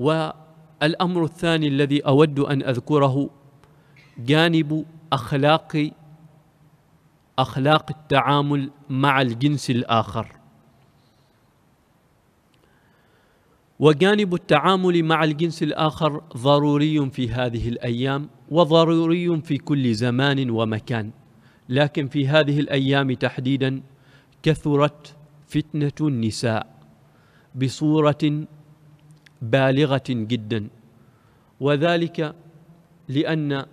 والامر الثاني الذي اود ان اذكره جانب اخلاق اخلاق التعامل مع الجنس الاخر وجانب التعامل مع الجنس الاخر ضروري في هذه الايام وضروري في كل زمان ومكان لكن في هذه الايام تحديدا كثرت فتنه النساء بصوره بالغه جدا وذلك لان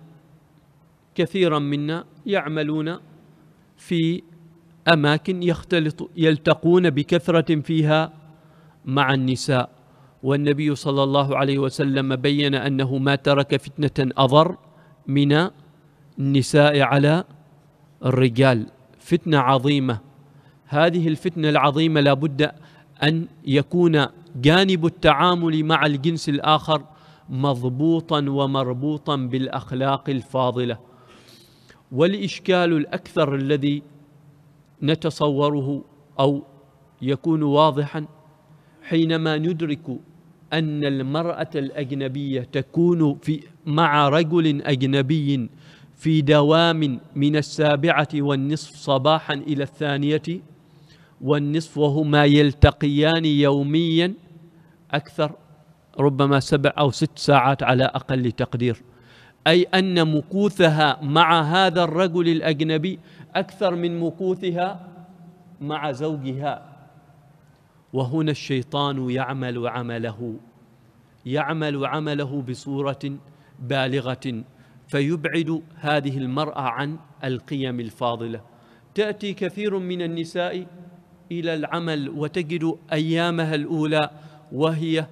كثيرا منا يعملون في اماكن يختلط يلتقون بكثره فيها مع النساء والنبي صلى الله عليه وسلم بين انه ما ترك فتنه اضر من النساء على الرجال فتنه عظيمه هذه الفتنه العظيمه لابد ان يكون جانب التعامل مع الجنس الاخر مضبوطا ومربوطا بالاخلاق الفاضله والاشكال الاكثر الذي نتصوره او يكون واضحا حينما ندرك ان المراه الاجنبيه تكون في مع رجل اجنبي في دوام من السابعه والنصف صباحا الى الثانيه والنصف وهما يلتقيان يوميا أكثر ربما سبع أو ست ساعات على أقل تقدير أي أن مكوثها مع هذا الرجل الأجنبي أكثر من مكوثها مع زوجها وهنا الشيطان يعمل عمله يعمل عمله بصورة بالغة فيبعد هذه المرأة عن القيم الفاضلة تأتي كثير من النساء إلى العمل وتجد أيامها الأولى وهي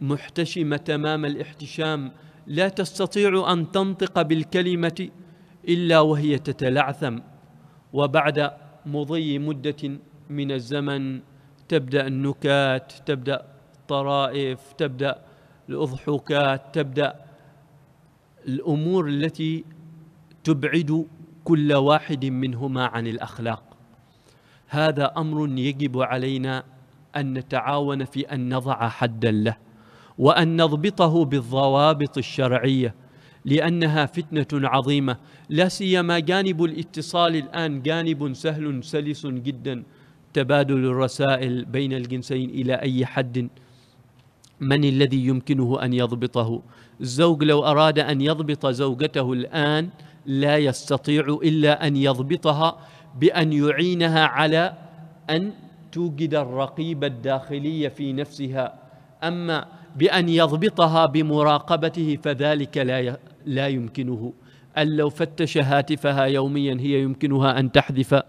محتشمه تمام الاحتشام لا تستطيع ان تنطق بالكلمه الا وهي تتلعثم وبعد مضي مده من الزمن تبدا النكات تبدا الطرائف تبدا الاضحوكات تبدا الامور التي تبعد كل واحد منهما عن الاخلاق هذا امر يجب علينا ان نتعاون في ان نضع حدا له وان نضبطه بالضوابط الشرعيه لانها فتنه عظيمه لا سيما جانب الاتصال الان جانب سهل سلس جدا تبادل الرسائل بين الجنسين الى اي حد من الذي يمكنه ان يضبطه الزوج لو اراد ان يضبط زوجته الان لا يستطيع الا ان يضبطها بان يعينها على ان توجد الرقيب الداخلي في نفسها أما بأن يضبطها بمراقبته فذلك لا لا يمكنه أن لو فتش هاتفها يوميا هي يمكنها أن تحذف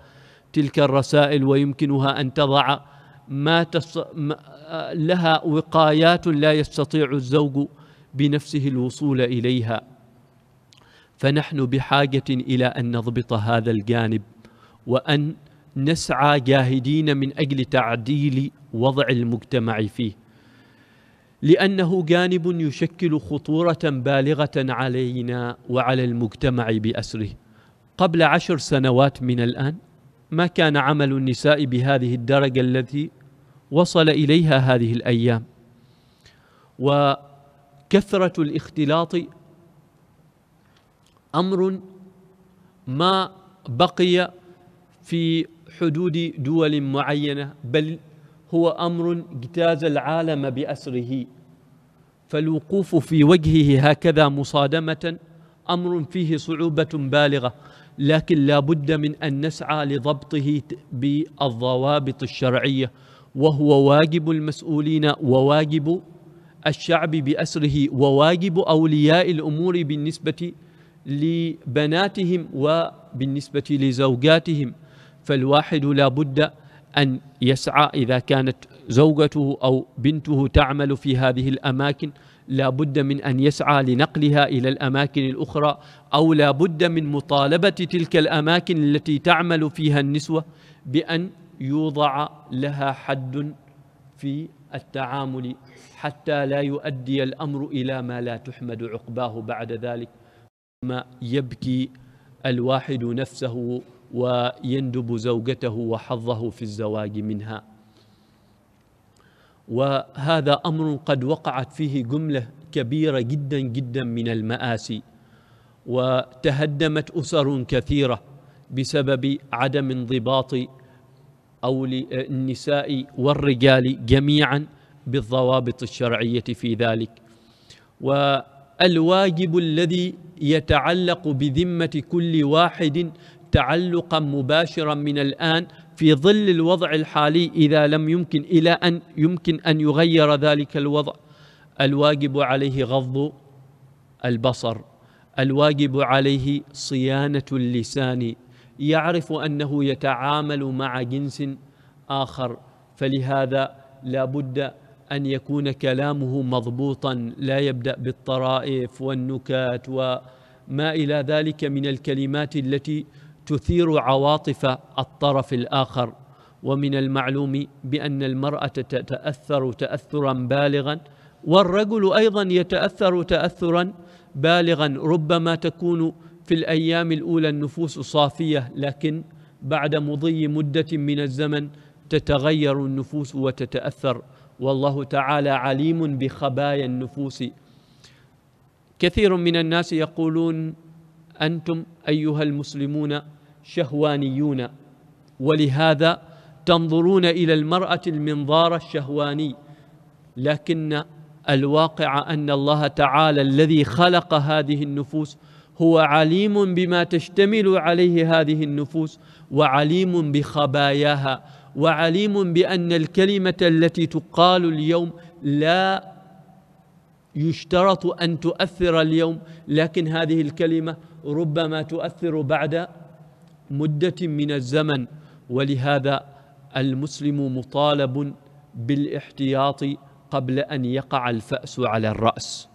تلك الرسائل ويمكنها أن تضع ما تص... ما... لها وقايات لا يستطيع الزوج بنفسه الوصول إليها فنحن بحاجة إلى أن نضبط هذا الجانب وأن نسعى جاهدين من اجل تعديل وضع المجتمع فيه لانه جانب يشكل خطوره بالغه علينا وعلى المجتمع باسره قبل عشر سنوات من الان ما كان عمل النساء بهذه الدرجه التي وصل اليها هذه الايام وكثره الاختلاط امر ما بقي في حدود دول معينة بل هو أمر اجتاز العالم بأسره فالوقوف في وجهه هكذا مصادمة أمر فيه صعوبة بالغة لكن لا بد من أن نسعى لضبطه بالضوابط الشرعية وهو واجب المسؤولين وواجب الشعب بأسره وواجب أولياء الأمور بالنسبة لبناتهم وبالنسبة لزوجاتهم فالواحد لا بد أن يسعى إذا كانت زوجته أو بنته تعمل في هذه الأماكن لا بد من أن يسعى لنقلها إلى الأماكن الأخرى أو لا بد من مطالبة تلك الأماكن التي تعمل فيها النسوة بأن يوضع لها حد في التعامل حتى لا يؤدي الأمر إلى ما لا تحمد عقباه بعد ذلك ثم يبكي الواحد نفسه ويندب زوجته وحظه في الزواج منها وهذا امر قد وقعت فيه جمله كبيره جدا جدا من الماسي وتهدمت اسر كثيره بسبب عدم انضباط او النساء والرجال جميعا بالضوابط الشرعيه في ذلك والواجب الذي يتعلق بذمه كل واحد تعلقا مباشرا من الآن في ظل الوضع الحالي إذا لم يمكن إلى أن يمكن أن يغير ذلك الوضع الواجب عليه غض البصر الواجب عليه صيانة اللسان يعرف أنه يتعامل مع جنس آخر فلهذا لا بد أن يكون كلامه مضبوطا لا يبدأ بالطرائف والنكات وما إلى ذلك من الكلمات التي تثير عواطف الطرف الآخر ومن المعلوم بأن المرأة تتأثر تأثرا بالغا والرجل أيضا يتأثر تأثرا بالغا ربما تكون في الأيام الأولى النفوس صافية لكن بعد مضي مدة من الزمن تتغير النفوس وتتأثر والله تعالى عليم بخبايا النفوس كثير من الناس يقولون انتم ايها المسلمون شهوانيون ولهذا تنظرون الى المراه المنظار الشهواني لكن الواقع ان الله تعالى الذي خلق هذه النفوس هو عليم بما تشتمل عليه هذه النفوس وعليم بخباياها وعليم بان الكلمه التي تقال اليوم لا يشترط أن تؤثر اليوم لكن هذه الكلمة ربما تؤثر بعد مدة من الزمن ولهذا المسلم مطالب بالاحتياط قبل أن يقع الفأس على الرأس